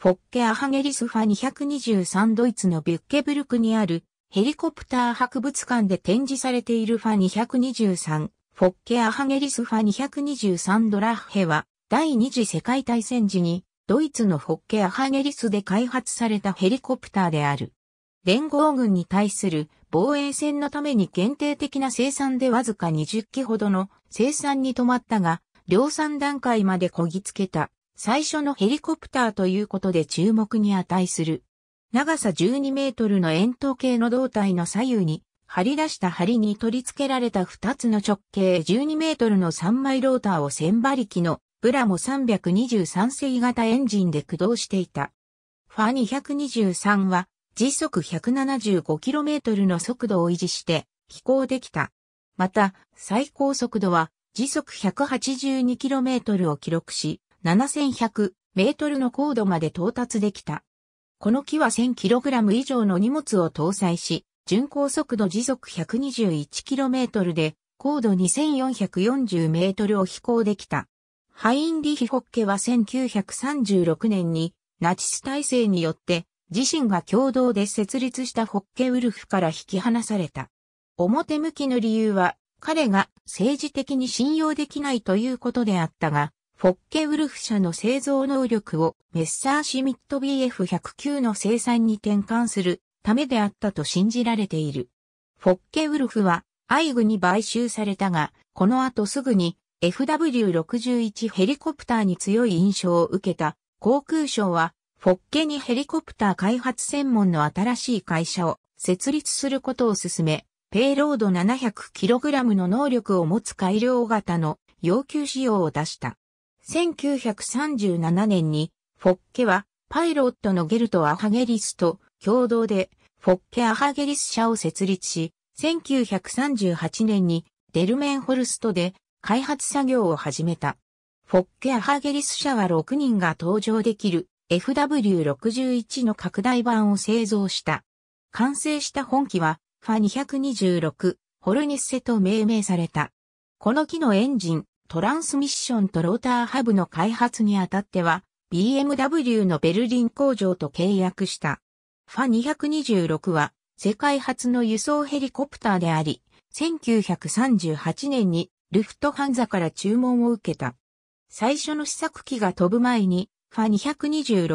フォッケアハゲリスファ223ドイツのビュッケブルクにあるヘリコプター博物館で展示されているファ223、フォッケアハゲリスファ223ドラッヘは第二次世界大戦時にドイツのフォッケアハゲリスで開発されたヘリコプターである。連合軍に対する防衛戦のために限定的な生産でわずか20機ほどの生産に止まったが、量産段階までこぎつけた。最初のヘリコプターということで注目に値する。長さ12メートルの円筒形の胴体の左右に張り出した針に取り付けられた2つの直径12メートルの3枚ローターを1000馬力のブラモ323世型エンジンで駆動していた。ファ223は時速 175km の速度を維持して飛行できた。また最高速度は時速 182km を記録し、7100メートルの高度まで到達できた。この機は1 0 0 0ラム以上の荷物を搭載し、巡航速度時速1 2 1トルで、高度2 4 4 0ルを飛行できた。ハインリヒ・ホッケは1936年にナチス体制によって自身が共同で設立したホッケウルフから引き離された。表向きの理由は彼が政治的に信用できないということであったが、フォッケウルフ社の製造能力をメッサーシミット BF109 の生産に転換するためであったと信じられている。フォッケウルフはアイグに買収されたが、この後すぐに FW61 ヘリコプターに強い印象を受けた航空省はフォッケにヘリコプター開発専門の新しい会社を設立することを進め、ペイロード 700kg の能力を持つ改良型の要求仕様を出した。1937年に、フォッケは、パイロットのゲルト・アハゲリスと共同で、フォッケ・アハゲリス社を設立し、1938年にデルメンホルストで開発作業を始めた。フォッケ・アハゲリス社は6人が搭乗できる FW61 の拡大版を製造した。完成した本機はファ226ホルニッセと命名された。この機のエンジン、トランスミッションとローターハブの開発にあたっては、BMW のベルリン工場と契約した。ファ226は世界初の輸送ヘリコプターであり、1938年にルフトハンザから注文を受けた。最初の試作機が飛ぶ前にファ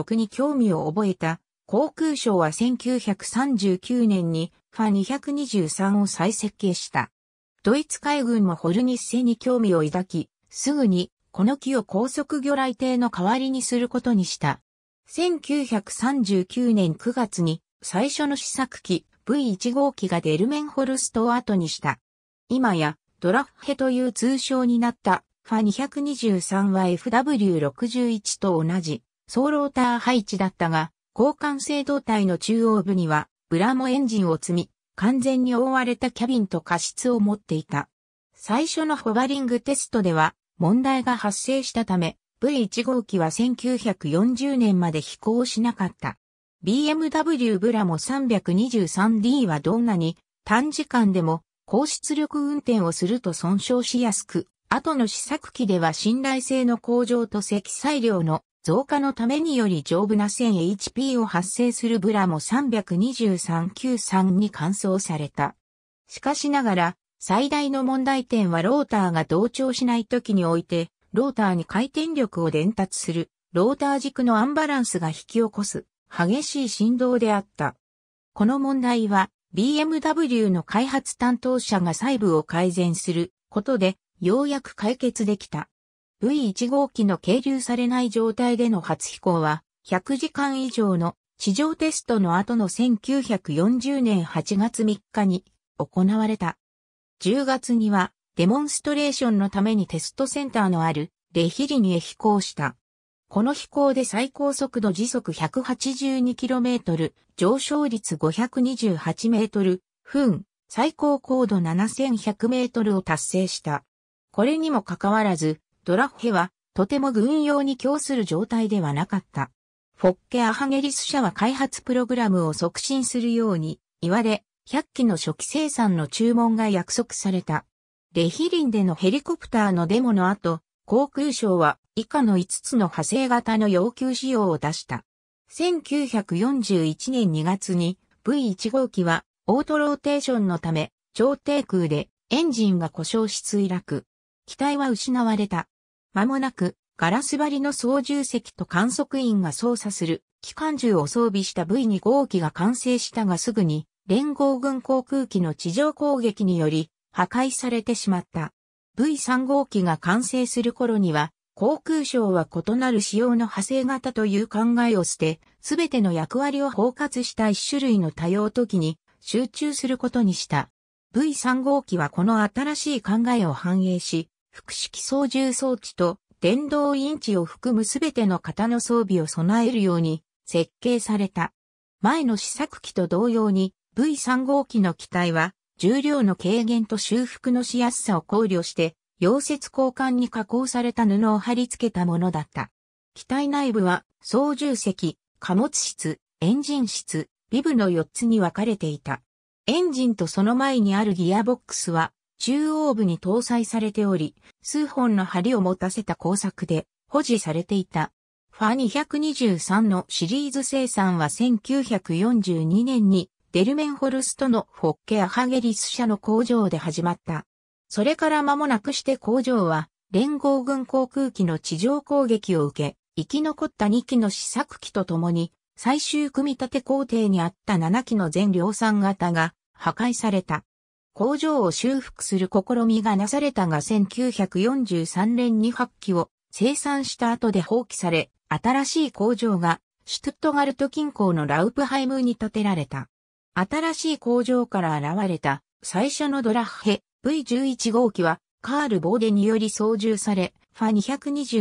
226に興味を覚えた航空省は1939年にファ223を再設計した。ドイツ海軍もホルニッセに興味を抱き、すぐにこの木を高速魚雷艇の代わりにすることにした。1939年9月に最初の試作機 V1 号機がデルメンホルストを後にした。今やドラッヘという通称になったファ223は FW61 と同じソーローター配置だったが、交換制動体の中央部にはブラモエンジンを積み、完全に覆われたキャビンと過失を持っていた。最初のホバリングテストでは問題が発生したため V1 号機は1940年まで飛行しなかった。BMW ブラモ 323D はどんなに短時間でも高出力運転をすると損傷しやすく、後の試作機では信頼性の向上と積載量の増加のためにより丈夫な 1000HP を発生するブラも32393に換装された。しかしながら、最大の問題点はローターが同調しない時において、ローターに回転力を伝達する、ローター軸のアンバランスが引き起こす、激しい振動であった。この問題は、BMW の開発担当者が細部を改善することで、ようやく解決できた。V1 号機の係留されない状態での初飛行は、100時間以上の地上テストの後の1940年8月3日に行われた。10月にはデモンストレーションのためにテストセンターのあるレヒリニへ飛行した。この飛行で最高速度時速 182km、上昇率 528m、分、最高高度 7100m を達成した。これにもかかわらず、ドラッヘは、とても軍用に供する状態ではなかった。フォッケ・アハゲリス社は開発プログラムを促進するように言われ、100機の初期生産の注文が約束された。レヒリンでのヘリコプターのデモの後、航空省は以下の5つの派生型の要求仕様を出した。1941年2月に V1 号機はオートローテーションのため、超低空でエンジンが故障し墜落。機体は失われた。間もなく、ガラス張りの操縦席と観測員が操作する機関銃を装備した V2 号機が完成したがすぐに連合軍航空機の地上攻撃により破壊されてしまった。V3 号機が完成する頃には航空省は異なる仕様の派生型という考えを捨て、すべての役割を包括した一種類の多様時に集中することにした。V3 号機はこの新しい考えを反映し、複式操縦装置と電動インチを含むすべての型の装備を備えるように設計された。前の試作機と同様に V3 号機の機体は重量の軽減と修復のしやすさを考慮して溶接交換に加工された布を貼り付けたものだった。機体内部は操縦席、貨物室、エンジン室、ビブの4つに分かれていた。エンジンとその前にあるギアボックスは中央部に搭載されており、数本の針を持たせた工作で保持されていた。ファ223のシリーズ生産は1942年にデルメンホルストのフォッケアハゲリス社の工場で始まった。それから間もなくして工場は連合軍航空機の地上攻撃を受け、生き残った2機の試作機とともに最終組み立て工程にあった7機の全量産型が破壊された。工場を修復する試みがなされたが1943年に発機を生産した後で放棄され、新しい工場がシュトットガルト近郊のラウプハイムに建てられた。新しい工場から現れた最初のドラッヘ V11 号機はカール・ボーデにより操縦され、ファ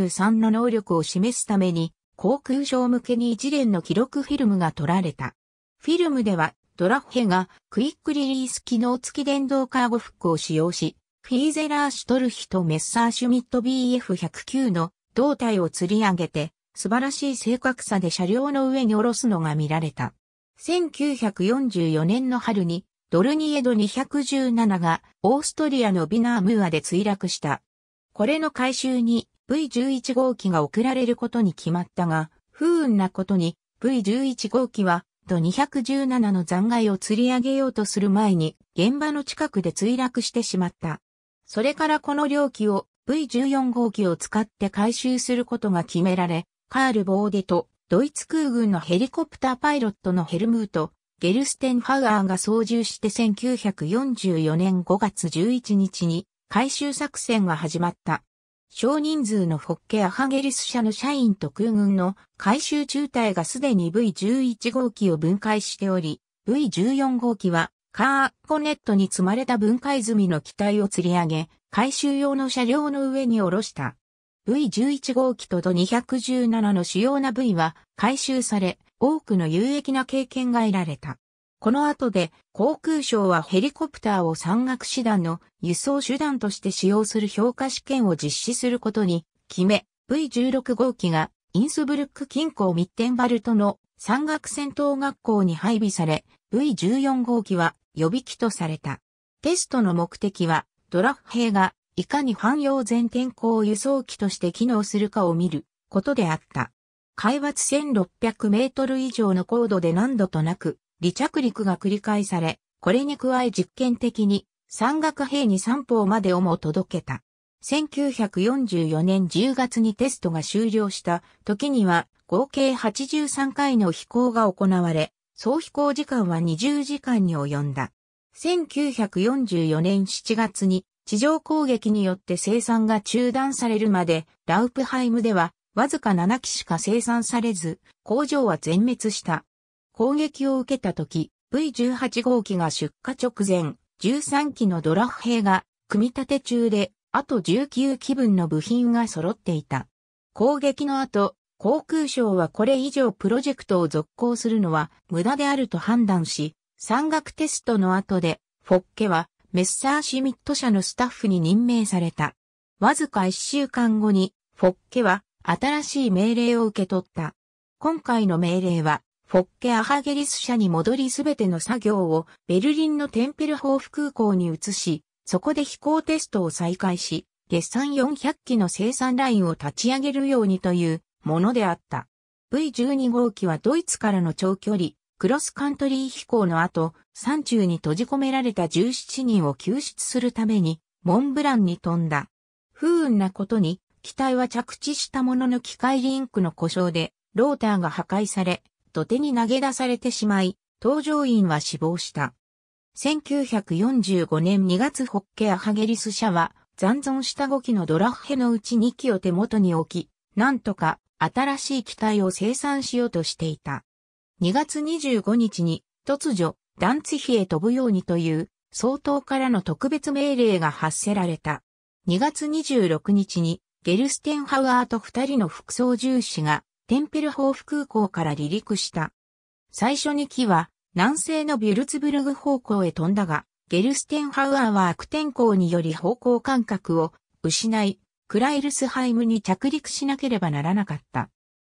223の能力を示すために航空省向けに一連の記録フィルムが撮られた。フィルムではドラフヘがクイックリリース機能付き電動カーゴフックを使用し、フィーゼラーシュトルヒとメッサーシュミット BF109 の胴体を吊り上げて、素晴らしい正確さで車両の上に下ろすのが見られた。1944年の春に、ドルニエド217がオーストリアのビナームーアで墜落した。これの回収に V11 号機が送られることに決まったが、不運なことに V11 号機はド217の残骸を釣り上げようとする前に現場の近くで墜落してしまった。それからこの両機を V14 号機を使って回収することが決められ、カール・ボーデとドイツ空軍のヘリコプターパイロットのヘルムート、ゲルステンハウアーが操縦して1944年5月11日に回収作戦が始まった。少人数のフォッケアハゲリス社の社員と空軍の回収中隊がすでに V11 号機を分解しており、V14 号機はカーコネットに積まれた分解済みの機体を吊り上げ、回収用の車両の上に下ろした。V11 号機とド217の主要な部位は回収され、多くの有益な経験が得られた。この後で航空省はヘリコプターを山岳師団の輸送手段として使用する評価試験を実施することに決め、V16 号機がインスブルック近郊ミッテンバルトの山岳戦闘学校に配備され、V14 号機は予備機とされた。テストの目的は、ドラフ兵がいかに汎用全天候輸送機として機能するかを見ることであった。海抜1600メートル以上の高度で何度となく離着陸が繰り返され、これに加え実験的に山岳兵に三方までをも届けた。1944年10月にテストが終了した時には合計83回の飛行が行われ、総飛行時間は20時間に及んだ。1944年7月に地上攻撃によって生産が中断されるまで、ラウプハイムではわずか7機しか生産されず、工場は全滅した。攻撃を受けた時、V18 号機が出荷直前、13機のドラフ兵が組み立て中で、あと19機分の部品が揃っていた。攻撃の後、航空省はこれ以上プロジェクトを続行するのは無駄であると判断し、山岳テストの後で、フォッケはメッサーシミット社のスタッフに任命された。わずか1週間後に、フォッケは新しい命令を受け取った。今回の命令は、フォッケアハゲリス社に戻りすべての作業をベルリンのテンペルホーフ空港に移し、そこで飛行テストを再開し、月産400機の生産ラインを立ち上げるようにというものであった。V12 号機はドイツからの長距離、クロスカントリー飛行の後、山中に閉じ込められた17人を救出するために、モンブランに飛んだ。不運なことに、機体は着地したものの機械リンクの故障で、ローターが破壊され、と手に投げ出されてしまい、搭乗員は死亡した。1945年2月ホッケアハゲリス社は残存した5機のドラッヘのうち2機を手元に置き、なんとか新しい機体を生産しようとしていた。2月25日に突如ダンツヒへ飛ぶようにという総統からの特別命令が発せられた。2月26日にゲルステンハウアーと2人の副操縦士がテンペルホーフ空港から離陸した。最初に機は南西のビュルツブルグ方向へ飛んだが、ゲルステンハウアーは悪天候により方向感覚を失い、クライルスハイムに着陸しなければならなかった。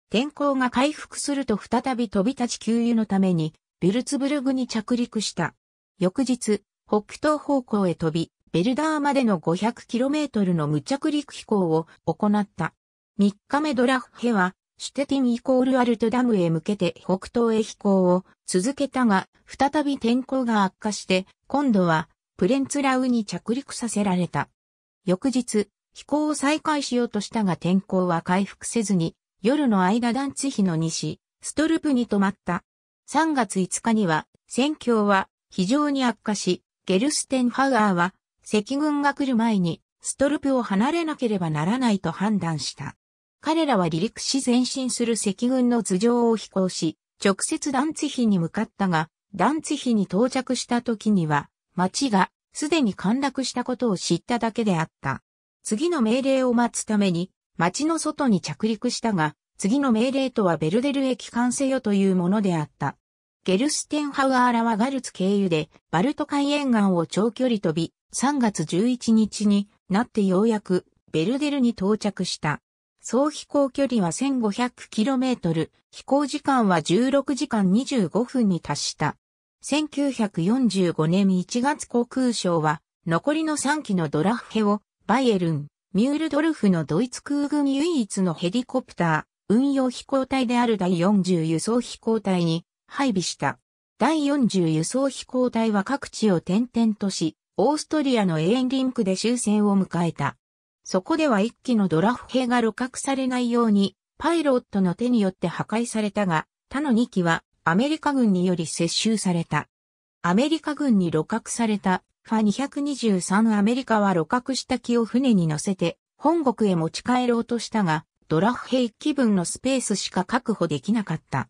天候が回復すると再び飛び立ち給油のために、ビュルツブルグに着陸した。翌日、北東方向へ飛び、ベルダーまでの 500km の無着陸飛行を行った。3日目ドラッヘはシュテティンイコールアルトダムへ向けて北東へ飛行を続けたが、再び天候が悪化して、今度はプレンツラウに着陸させられた。翌日、飛行を再開しようとしたが天候は回復せずに、夜の間団地ヒの西、ストルプに止まった。3月5日には、戦況は非常に悪化し、ゲルステンファアーは、赤軍が来る前に、ストルプを離れなければならないと判断した。彼らは離陸し前進する赤軍の頭上を飛行し、直接ダンツヒに向かったが、ダンツヒに到着した時には、町がすでに陥落したことを知っただけであった。次の命令を待つために、町の外に着陸したが、次の命令とはベルデル駅完成よというものであった。ゲルステンハウアーラはガルツ経由で、バルト海沿岸を長距離飛び、3月11日になってようやくベルデルに到着した。総飛行距離は 1500km、飛行時間は16時間25分に達した。1945年1月航空省は、残りの3機のドラフヘを、バイエルン、ミュールドルフのドイツ空軍唯一のヘリコプター、運用飛行隊である第40輸送飛行隊に配備した。第40輸送飛行隊は各地を転々とし、オーストリアのエーンリンクで終戦を迎えた。そこでは一機のドラフ兵が露獲されないように、パイロットの手によって破壊されたが、他の2機はアメリカ軍により接収された。アメリカ軍に露獲されたファ223アメリカは露獲した機を船に乗せて本国へ持ち帰ろうとしたが、ドラフ兵1機分のスペースしか確保できなかった。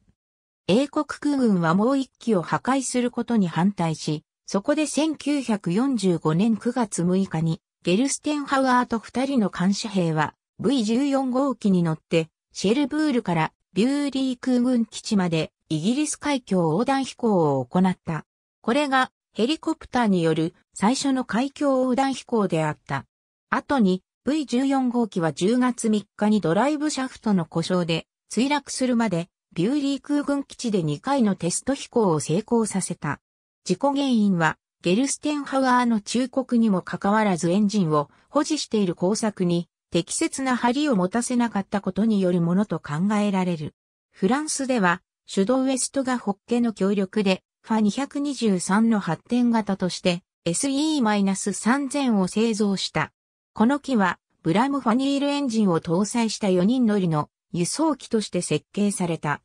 英国空軍はもう1機を破壊することに反対し、そこで1945年9月6日にゲルステンハウアーと二人の監視兵は V14 号機に乗ってシェルブールからビューリー空軍基地までイギリス海峡横断飛行を行った。これがヘリコプターによる最初の海峡横断飛行であった。後に V14 号機は10月3日にドライブシャフトの故障で墜落するまでビューリー空軍基地で2回のテスト飛行を成功させた。事故原因はゲルステンハワーの忠告にもかかわらずエンジンを保持している工作に適切な針を持たせなかったことによるものと考えられる。フランスでは、手動ウエストがホッケの協力で、ファ223の発展型として SE-3000 を製造した。この機は、ブラムファニールエンジンを搭載した4人乗りの輸送機として設計された。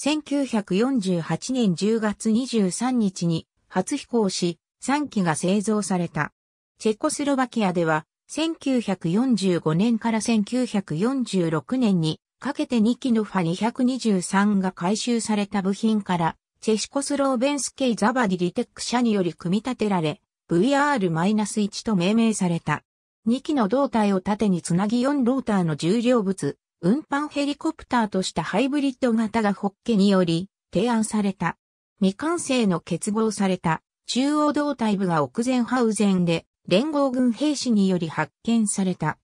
1948年10月23日に初飛行し、3機が製造された。チェコスロバキアでは、1945年から1946年にかけて2機のファ223が回収された部品から、チェシコスローベンスケイ・ザバディ・リテック社により組み立てられ、VR-1 と命名された。2機の胴体を縦につなぎ4ローターの重量物、運搬ヘリコプターとしたハイブリッド型がホッケにより提案された。未完成の結合された中央胴体部が奥前ハウゼンで連合軍兵士により発見された。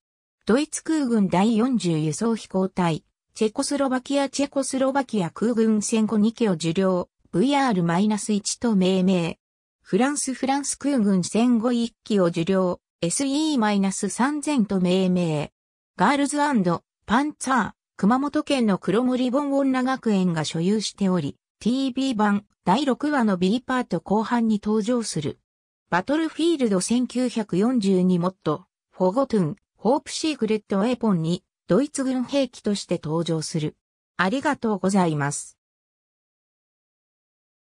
ドイツ空軍第40輸送飛行隊、チェコスロバキアチェコスロバキア空軍戦後2機を受領、VR-1 と命名。フランスフランス空軍戦後1機を受領、SE-3000 と命名。ガールズパンツァー、熊本県の黒森盆女学園が所有しており、TV 版第6話の B パート後半に登場する。バトルフィールド1942モッド、フォゴトゥン、ホープシークレットウェポンに、ドイツ軍兵器として登場する。ありがとうございます。